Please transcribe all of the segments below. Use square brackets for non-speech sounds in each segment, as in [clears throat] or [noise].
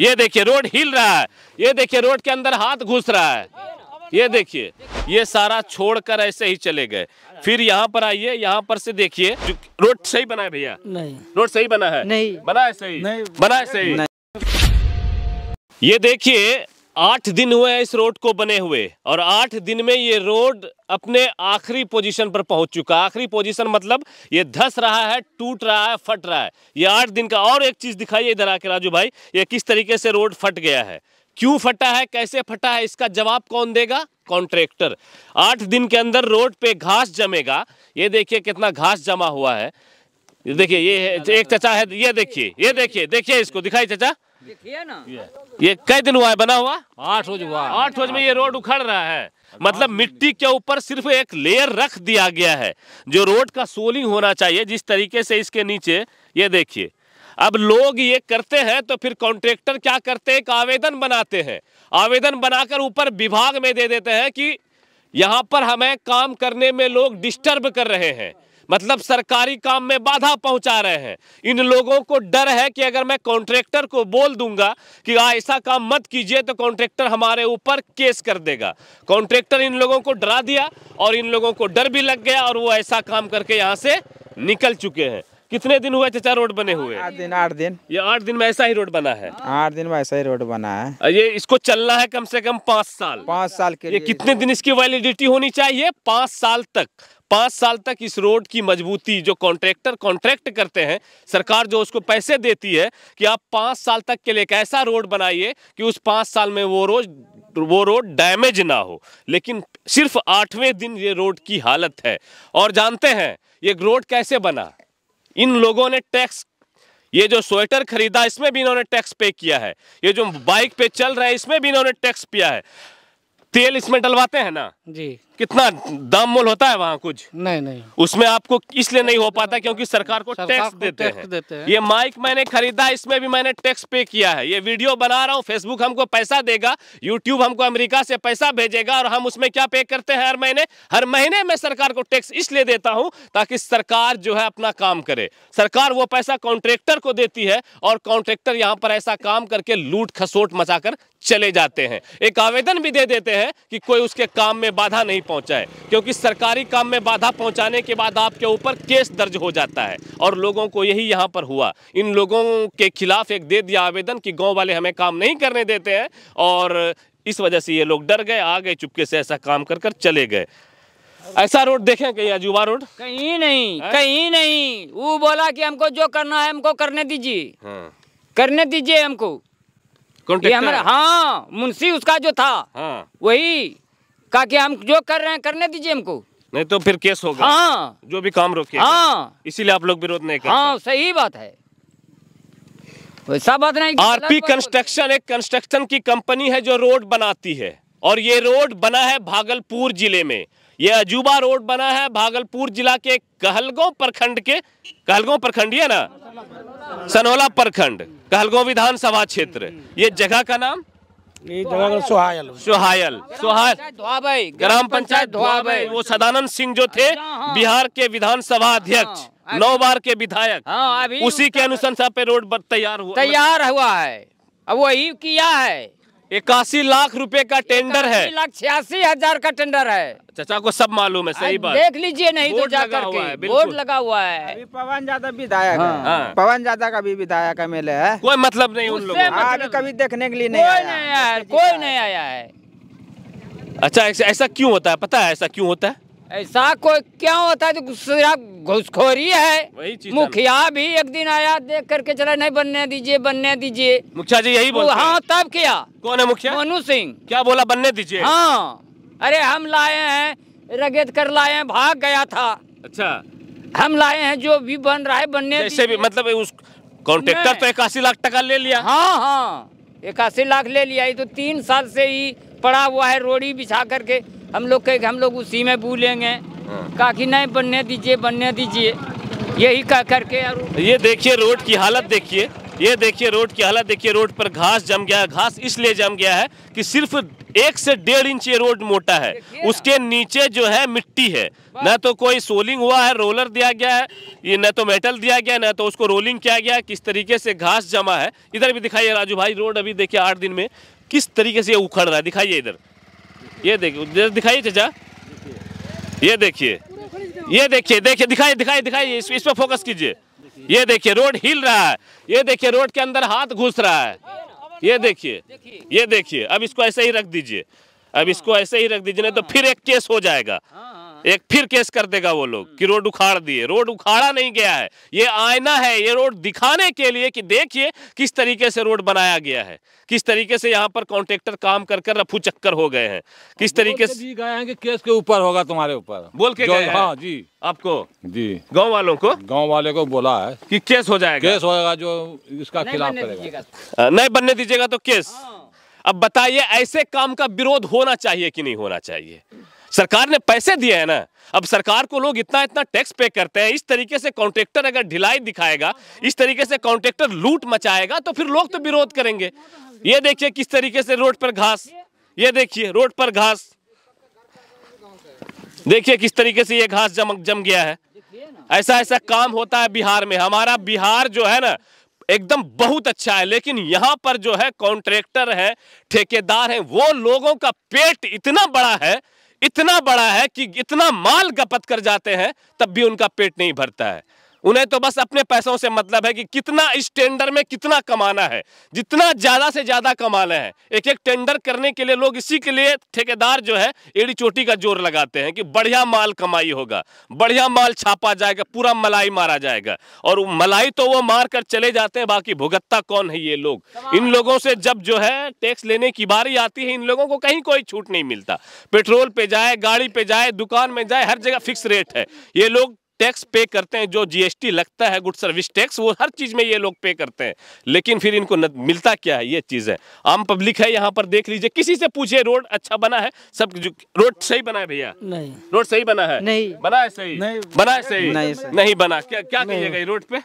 ये देखिए रोड हिल रहा है ये देखिए रोड के अंदर हाथ घुस रहा है ये देखिए ये सारा छोड़कर ऐसे ही चले गए फिर यहाँ पर आइए यहाँ पर से देखिए रोड सही बना है भैया नहीं रोड सही बना है नहीं बना है सही नहीं बना है सही ये देखिए आठ दिन हुए हैं इस रोड को बने हुए और आठ दिन में ये रोड अपने आखिरी पोजीशन पर पहुंच चुका है आखिरी पोजीशन मतलब ये धस रहा है टूट रहा है फट रहा है ये आठ दिन का और एक चीज़ दिखाइए इधर आके राजू भाई ये किस तरीके से रोड फट गया है क्यों फटा है कैसे फटा है इसका जवाब कौन देगा कॉन्ट्रेक्टर आठ दिन के अंदर रोड पे घास जमेगा ये देखिए कितना घास जमा हुआ है देखिए ये एक चचा है ये देखिए ये देखिए देखिए इसको दिखाई चचा ये कई दिन हुआ है बना हुआ आठ रोज हुआ आठ रोज में ये रोड उखड़ रहा है मतलब मिट्टी के ऊपर सिर्फ एक लेयर रख दिया गया है जो रोड का सोलिंग होना चाहिए जिस तरीके से इसके नीचे ये देखिए अब लोग ये करते हैं तो फिर कॉन्ट्रेक्टर क्या करते हैं एक आवेदन बनाते हैं आवेदन बनाकर ऊपर विभाग में दे देते हैं कि यहाँ पर हमें काम करने में लोग डिस्टर्ब कर रहे हैं मतलब सरकारी काम में बाधा पहुंचा रहे हैं इन लोगों को डर है कि अगर मैं कॉन्ट्रैक्टर को बोल दूंगा कि ऐसा काम मत कीजिए तो कॉन्ट्रैक्टर हमारे ऊपर केस कर देगा कॉन्ट्रैक्टर इन लोगों को डरा दिया और इन लोगों को डर भी लग गया और वो ऐसा काम करके यहाँ से निकल चुके हैं कितने दिन हुए चचा रोड बने हुए आठ दिन आठ दिन ये आठ दिन में ऐसा ही रोड बना है आठ दिन में ऐसा ही रोड बना है ये इसको चलना है कम से कम पाँच साल पाँच साल के ये कितने दिन इसकी वैलिडिटी होनी चाहिए पाँच साल तक पाँच साल तक इस रोड की मजबूती जो कॉन्ट्रैक्टर कॉन्ट्रैक्ट करते हैं सरकार जो उसको पैसे देती है कि आप पाँच साल तक के लिए एक ऐसा रोड बनाइए कि उस पाँच साल में वो रोज वो रोड डैमेज ना हो लेकिन सिर्फ आठवें दिन ये रोड की हालत है और जानते हैं ये रोड कैसे बना इन लोगों ने टैक्स ये जो स्वेटर खरीदा इसमें भी इन्होंने टैक्स पे किया है ये जो बाइक पे चल रहा है इसमें भी इन्होंने टैक्स पिया है तेल इसमें डलवाते हैं ना जी कितना दाम मोल होता है वहाँ कुछ नहीं नहीं उसमें आपको इसलिए नहीं हो पाता क्योंकि सरकार को टैक्स देते, हैं।, देते हैं ये माइक मैंने खरीदा इसमें भी मैंने टैक्स पे किया है ये वीडियो बना रहा हूँ फेसबुक हमको पैसा देगा यूट्यूब हमको अमेरिका से पैसा भेजेगा और हम उसमें क्या पे करते हैं हर महीने हर महीने में सरकार को टैक्स इसलिए देता हूँ ताकि सरकार जो है अपना काम करे सरकार वो पैसा कॉन्ट्रेक्टर को देती है और कॉन्ट्रेक्टर यहाँ पर ऐसा काम करके लूट खसोट मचा चले जाते हैं एक आवेदन भी दे देते हैं हैं कि कोई उसके काम में बाधा नहीं पहुंचाए क्योंकि सरकारी काम में बाधा पहुंचाने के बाद आपके ऊपर केस दर्ज हो जाता है और लोगों को यही यहां पर हुआ इन लोगों के खिलाफ एक दे दिया आवेदन कि गांव वाले हमें काम नहीं करने देते हैं और इस वजह से ये लोग डर गए आ गए चुपके से ऐसा काम कर कर चले गए ऐसा रोड देखे कहीं अजूबा रोड कहीं नहीं है? कहीं नहीं वो बोला कि हमको जो करना है हमको करने दीजिए हाँ। करने दीजिए हमको ये हमारा हाँ मुंशी उसका जो था हाँ। वही का कि हम जो कर रहे हैं करने दीजिए हमको नहीं तो फिर केस होगा हाँ जो भी काम रोके हाँ इसीलिए आप लोग विरोध नहीं करते हाँ सही बात है वैसा बात नहीं आरपी कंस्ट्रक्शन एक कंस्ट्रक्शन की कंपनी है जो रोड बनाती है और ये रोड बना है भागलपुर जिले में ये अजूबा रोड बना है भागलपुर जिला के कहलगांव प्रखंड के कहलगांव प्रखंड है ना सनौला प्रखंड कहलगांव विधानसभा क्षेत्र ये जगह का नाम सोहायल सुहायल सोहायल ग्राम पंचायत धोआबई वो सदानंद सिंह जो थे अच्छा, हाँ। बिहार के विधानसभा अध्यक्ष हाँ, नौ बार के विधायक हाँ, उसी के अनुशंसा पे रोड तैयार हुआ तैयार हुआ है अब वही किया है इक्यासी लाख रुपए का टेंडर है लाख छियासी हजार का टेंडर है चाचा को सब मालूम है सही बात देख लीजिए नहीं तो जा करके बोर्ड लगा हुआ है अभी पवन यादव विधायक है हाँ। हाँ। पवन यादव का भी विधायक एल है कोई मतलब नहीं उन लोगों का हाँ, अभी कभी देखने के लिए नहीं आया है कोई नहीं आया है अच्छा ऐसा क्यों होता है पता है ऐसा क्यों होता है ऐसा कोई क्यों होता है तो घुसखोरी है मुखिया भी एक दिन आया देख करके चला नहीं बनने दीजिए बनने दीजिए मुखिया जी यही बोला हाँ तब क्या कौन है मुखिया मनु सिंह क्या बोला बनने दीजिए हाँ अरे हम लाए हैं रगेत कर लाए हैं भाग गया था अच्छा हम लाए हैं जो भी बन रहा है बनने जैसे भी मतलब उस कॉन्ट्रेक्टर तो इक्यासी लाख टका ले लिया हाँ हाँ इक्यासी लाख ले लिया ये तो तीन साल से ही पड़ा हुआ है रोड़ी बिछा करके हम लोग कहे हम लोग उसी में भूलेंगे हाँ। काकी नहीं बनने दीजिए बनने दीजिए यही कह करके ये देखिए रोड की हालत देखिए ये देखिए रोड की हालत देखिए रोड पर घास जम गया है घास इसलिए जम गया है कि सिर्फ एक से डेढ़ इंच ये रोड मोटा है उसके नीचे जो है मिट्टी है न तो कोई सोलिंग हुआ है रोलर दिया गया है ये न तो मेटल दिया गया न तो उसको रोलिंग किया गया किस तरीके से घास जमा है इधर भी दिखाइए राजू भाई रोड अभी देखिए आठ दिन में किस तरीके से ये उखड़ रहा है दिखाइए इधर ये देखिए दिखाइए चाचा ये देखिए ये देखिए देखिए दिखाइए दिखाइए दिखाइए इस, इस पर फोकस कीजिए ये देखिए रोड हिल रहा है ये देखिए रोड के अंदर हाथ घुस रहा है ये देखिए ये देखिए अब इसको ऐसे ही रख दीजिए अब इसको ऐसे ही रख दीजिए नहीं तो फिर एक केस हो जाएगा हाँ। एक फिर केस कर देगा वो लोग कि रोड उखाड़ दिए रोड उखाड़ा नहीं गया है ये आयना है ये रोड दिखाने के लिए कि देखिए किस तरीके से रोड बनाया गया है किस तरीके से यहाँ पर कॉन्ट्रेक्टर काम कर कर रफू चक्कर हो गए हैं किस तरीके से गए हैं कि केस के ऊपर होगा तुम्हारे ऊपर बोल के गए हाँ जी आपको जी गांव वालों को गांव वाले को बोला है कि केस हो जाएगा केस होगा जो इसका खिलाफ करेगा नहीं बनने दीजिएगा तो केस हाँ। अब बताइए ऐसे काम का विरोध होना चाहिए कि नहीं होना चाहिए सरकार ने पैसे दिए हैं ना अब सरकार को लोग इतना इतना टैक्स पे करते हैं इस तरीके से कॉन्ट्रेक्टर अगर ढिलाई दिखाएगा इस तरीके से कॉन्ट्रेक्टर लूट मचाएगा तो फिर लोग तो विरोध करेंगे ये देखिए किस तरीके से रोड पर घास ये देखिए रोड पर घास देखिए किस तरीके से ये घास जम जम गया है ऐसा ऐसा काम होता है बिहार में हमारा बिहार जो है ना एकदम बहुत अच्छा है लेकिन यहाँ पर जो है कॉन्ट्रेक्टर है ठेकेदार है वो लोगों का पेट इतना बड़ा है इतना बड़ा है कि इतना माल गपत कर जाते हैं तब भी उनका पेट नहीं भरता है उन्हें तो बस अपने पैसों से मतलब है कि कितना इस टेंडर में कितना कमाना है जितना ज़्यादा से ज़्यादा कमाना है एक एक टेंडर करने के लिए लोग इसी के लिए ठेकेदार जो है एड़ी चोटी का जोर लगाते हैं कि बढ़िया माल कमाई होगा बढ़िया माल छापा जाएगा पूरा मलाई मारा जाएगा और मलाई तो वो मार कर चले जाते हैं बाकी भुगतता कौन है ये लोग इन लोगों से जब जो है टैक्स लेने की बारी आती है इन लोगों को कहीं कोई छूट नहीं मिलता पेट्रोल पे जाए गाड़ी पे जाए दुकान में जाए हर जगह फिक्स रेट है ये लोग टैक्स पे करते हैं जो जीएसटी लगता है गुड सर्विस टैक्स वो हर चीज़ में ये लोग पे करते हैं लेकिन फिर इनको न, मिलता क्या है ये चीज़ है आम पब्लिक है यहाँ पर देख लीजिए किसी से पूछिए रोड अच्छा बना है सब रोड सही बना है भैया नहीं रोड सही बना है नहीं बना है सही बना है सही नहीं बना क्या क्या कहिएगा रोड पे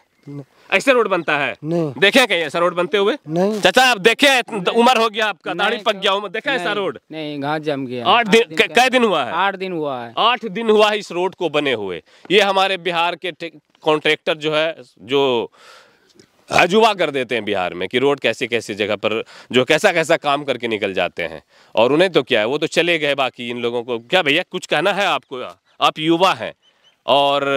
ऐसे रोड बनता है नहीं देखे कहीं ऐसा रोड बनते हुए नहीं चाचा आप देखे उम्र हो गया आपका दाढ़ी पक तो- गया उम्र देखा ऐसा रोड नहीं घास जम गया आठ दिन कई दिन हुआ है आठ दिन हुआ है आठ दिन हुआ है इस रोड को बने हुए ये हमारे बिहार के कॉन्ट्रेक्टर जो है जो अजुबा कर देते हैं बिहार में कि रोड कैसी कैसी जगह पर जो कैसा कैसा काम करके निकल जाते हैं और उन्हें तो क्या है वो तो चले गए बाकी इन लोगों को क्या भैया कुछ कहना है आपको आप युवा हैं और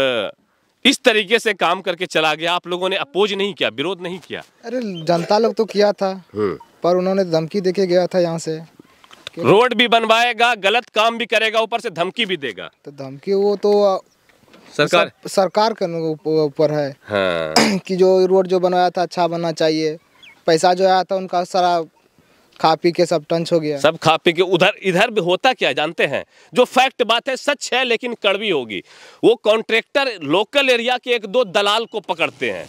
इस तरीके से काम करके चला गया आप लोगों ने अपोज नहीं किया विरोध नहीं किया अरे जनता लोग तो किया था हाँ। पर उन्होंने धमकी देके गया था यहाँ से रोड भी बनवाएगा गलत काम भी करेगा ऊपर से धमकी भी देगा तो धमकी वो तो सरकार सरकार के ऊपर है हाँ। [clears throat] कि जो रोड जो बनवाया था अच्छा बनना चाहिए पैसा जो आया था उनका सारा खा पी के सब टंच हो गया सब खा पी के उधर इधर भी होता क्या जानते हैं जो फैक्ट बात है सच है लेकिन कड़वी होगी वो कॉन्ट्रेक्टर लोकल एरिया के एक दो दलाल को पकड़ते हैं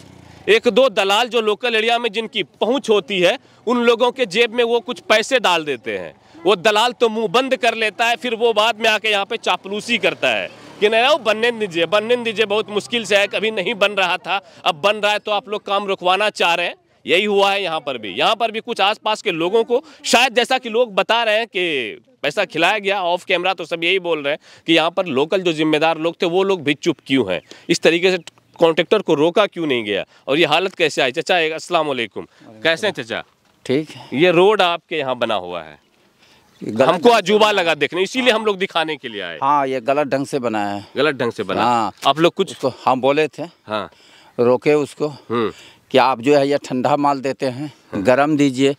एक दो दलाल जो लोकल एरिया में जिनकी पहुंच होती है उन लोगों के जेब में वो कुछ पैसे डाल देते हैं वो दलाल तो मुंह बंद कर लेता है फिर वो बाद में आके यहाँ पे चापलूसी करता है कि नहीं वो बनने दीजिए बनने दीजिए बहुत मुश्किल से है कभी नहीं बन रहा था अब बन रहा है तो आप लोग काम रुकवाना चाह रहे हैं यही हुआ है यहाँ पर भी यहाँ पर भी कुछ आसपास के लोगों को शायद जैसा कि लोग बता रहे हैं कि पैसा खिलाया गया ऑफ कैमरा तो सब यही बोल रहे हैं कि यहाँ पर लोकल जो जिम्मेदार लोग थे वो लोग भी चुप क्यों हैं इस तरीके से कॉन्ट्रेक्टर को रोका क्यों नहीं गया और ये हालत कैसे आई चचा अस्सलाम कैसे हैं चचा ठीक ये रोड आपके यहाँ बना हुआ है हमको अजूबा लगा देखने इसीलिए हम लोग दिखाने के लिए आए हाँ ये गलत ढंग से बनाया है गलत ढंग से बना हाँ आप लोग कुछ हम बोले थे हाँ रोके उसको हम्म। कि आप जो है यह ठंडा माल देते हैं गरम दीजिए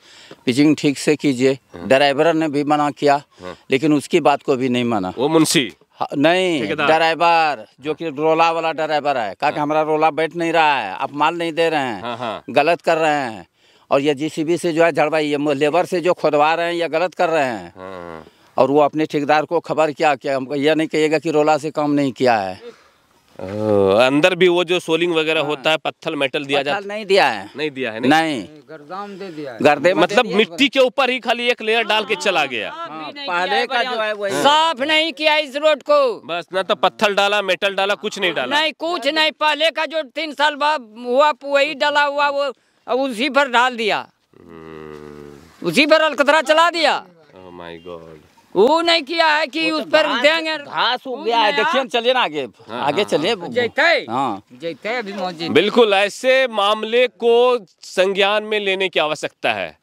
पिचिंग ठीक से कीजिए ड्राइवर ने भी मना किया लेकिन उसकी बात को भी नहीं माना वो मुंशी हाँ, नहीं ड्राइवर हाँ। जो कि रोला वाला ड्राइवर है कहा कि हाँ। हमारा रोला बैठ नहीं रहा है आप माल नहीं दे रहे हैं गलत कर रहे हैं और ये जीसीबी से जो है झड़वाई है लेबर से जो खोदवा रहे हैं यह गलत कर रहे हैं और वो अपने ठेकेदार को खबर किया कि हमको यह नहीं कहेगा कि रोला से काम नहीं किया है अंदर भी वो जो सोलिंग वगैरह हाँ। होता है पत्थर मेटल दिया जाता नहीं दिया है नहीं दिया है नहीं, गर्दाम दे दिया गर्दे मतलब मिट्टी के ऊपर ही खाली एक लेयर डाल के चला गया हाँ, पहले का जो है वो साफ नहीं किया इस रोड को बस ना तो पत्थर डाला मेटल डाला कुछ नहीं डाला नहीं कुछ नहीं पहले का जो तीन साल बाद हुआ वही डाला हुआ वो उसी पर डाल दिया हम्म। उसी पर अलकतरा चला दिया माई oh गॉड वो नहीं किया है कि तो उस पर देंगे घास उग गया है देखिए चलिए ना आगे हाँ, हाँ आगे हाँ। चलिए हाँ बिल्कुल ऐसे मामले को संज्ञान में लेने की आवश्यकता है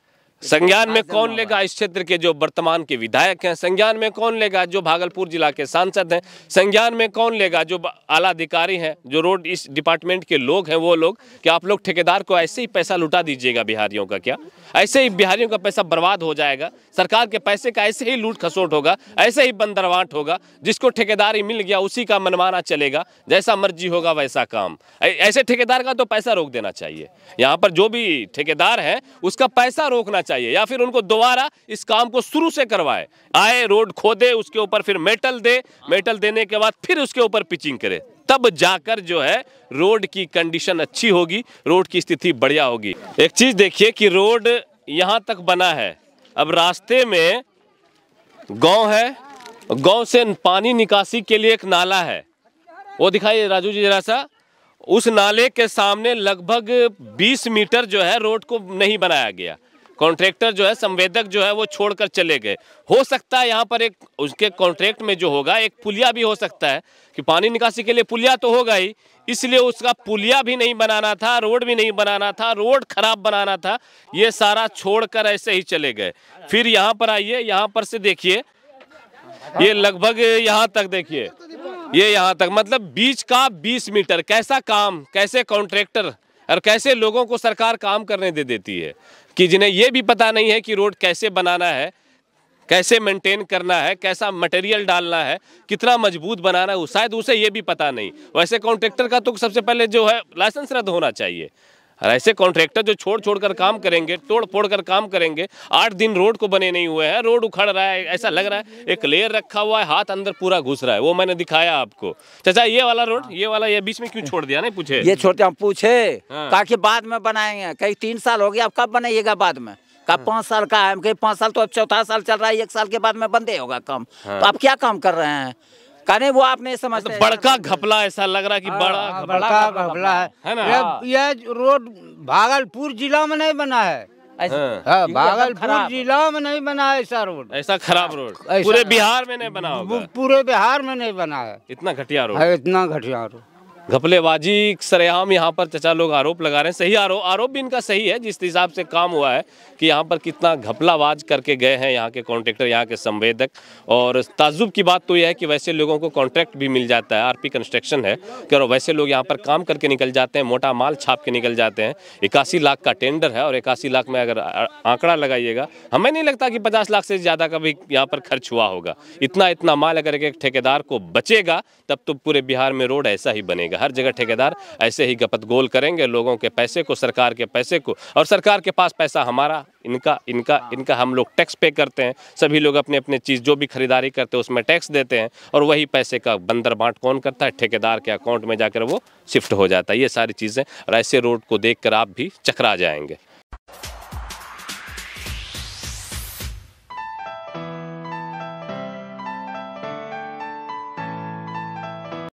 संज्ञान में कौन लेगा इस क्षेत्र के जो वर्तमान के विधायक हैं संज्ञान में कौन लेगा जो भागलपुर जिला के सांसद हैं संज्ञान में कौन लेगा जो आला अधिकारी हैं जो रोड इस डिपार्टमेंट के लोग हैं वो लोग कि आप लोग ठेकेदार को ऐसे ही पैसा लुटा दीजिएगा बिहारियों का क्या ऐसे ही बिहारियों का पैसा बर्बाद हो जाएगा सरकार के पैसे का ऐसे ही लूट खसोट होगा ऐसे ही बंदरवाट होगा जिसको ठेकेदार मिल गया उसी का मनमाना चलेगा जैसा मर्जी होगा वैसा काम ऐसे ठेकेदार का तो पैसा रोक देना चाहिए यहाँ पर जो भी ठेकेदार है उसका पैसा रोकना चाहिए या फिर उनको दोबारा इस काम को शुरू से करवाए आए रोड खोदे उसके ऊपर फिर मेटल दे मेटल देने के बाद फिर उसके ऊपर पिचिंग करे तब जाकर जो है रोड की कंडीशन अच्छी होगी रोड की स्थिति बढ़िया होगी एक चीज़ देखिए कि रोड यहाँ तक बना है अब रास्ते में गांव है गांव से पानी निकासी के लिए एक नाला है वो दिखाइए राजू जी जरा सा उस नाले के सामने लगभग 20 मीटर जो है रोड को नहीं बनाया गया कॉन्ट्रैक्टर जो है संवेदक जो है वो छोड़कर चले गए हो सकता है यहाँ पर एक उसके कॉन्ट्रैक्ट में जो होगा एक पुलिया भी हो सकता है कि पानी निकासी के लिए पुलिया तो होगा ही इसलिए उसका पुलिया भी नहीं बनाना था रोड भी नहीं बनाना था रोड खराब बनाना था ये सारा छोड़कर ऐसे ही चले गए फिर यहाँ पर आइए यहाँ पर से देखिए ये लगभग यहाँ तक देखिए ये यहाँ तक मतलब बीच का बीस मीटर कैसा काम कैसे कॉन्ट्रैक्टर और कैसे लोगों को सरकार काम करने दे देती है कि जिन्हें ये भी पता नहीं है कि रोड कैसे बनाना है कैसे मेंटेन करना है कैसा मटेरियल डालना है कितना मजबूत बनाना है शायद उसे ये भी पता नहीं वैसे कॉन्ट्रेक्टर का तो सबसे पहले जो है लाइसेंस रद्द होना चाहिए और ऐसे कॉन्ट्रैक्टर जो छोड़ छोड़ कर काम करेंगे तोड़ फोड़ कर काम करेंगे आठ दिन रोड को बने नहीं हुए हैं रोड उखड़ रहा है ऐसा लग रहा है एक लेयर रखा हुआ है हाथ अंदर पूरा घुस रहा है वो मैंने दिखाया आपको चाचा ये वाला रोड ये वाला ये बीच में क्यों छोड़ दिया नहीं पूछे ये छोड़ते हम पूछे हाँ। ताकि बाद में बनाएंगे कहीं तीन साल हो गया आप कब बनाइएगा बाद में का हाँ। पाँच साल का है पाँच साल तो अब चौथा साल चल रहा है एक साल के बाद में बंदे होगा काम हाँ। तो आप क्या काम कर रहे हैं कहने वो आप नहीं समझते बड़का मतलब घपला ऐसा लग रहा कि हाँ, बड़ा हाँ, बड़का घपला है ये यह रोड भागलपुर जिला में नहीं बना है हाँ, हाँ भागलपुर जिला में नहीं बना है ऐसा रोड ऐसा खराब रोड पूरे बिहार में नहीं बना पूरे बिहार में नहीं बना है इतना घटिया रोड है इतना घटिया रोड घपलेबाजी सरेआम यहाँ पर चचा लोग आरोप लगा रहे हैं सही आरोप आरोप भी इनका सही है जिस हिसाब से काम हुआ है कि यहाँ पर कितना घपलाबाज करके गए हैं यहाँ के कॉन्ट्रेक्टर यहाँ के संवेदक और ताजुब की बात तो यह है कि वैसे लोगों को कॉन्ट्रैक्ट भी मिल जाता है आरपी कंस्ट्रक्शन है कि वैसे लोग यहाँ पर काम करके निकल जाते हैं मोटा माल छाप के निकल जाते हैं इक्यासी लाख का टेंडर है और इक्यासी लाख में अगर आंकड़ा लगाइएगा हमें नहीं लगता कि पचास लाख से ज़्यादा का भी यहाँ पर खर्च हुआ होगा इतना इतना माल अगर एक ठेकेदार को बचेगा तब तो पूरे बिहार में रोड ऐसा ही बनेगा जाएगा हर जगह ठेकेदार ऐसे ही गपत गोल करेंगे लोगों के पैसे को सरकार के पैसे को और सरकार के पास पैसा हमारा इनका इनका इनका हम लोग टैक्स पे करते हैं सभी लोग अपने अपने चीज़ जो भी खरीदारी करते हैं उसमें टैक्स देते हैं और वही पैसे का बंदर बांट कौन करता है ठेकेदार के अकाउंट में जाकर वो शिफ्ट हो जाता है ये सारी चीज़ें और ऐसे रोड को देख आप भी चकरा जाएंगे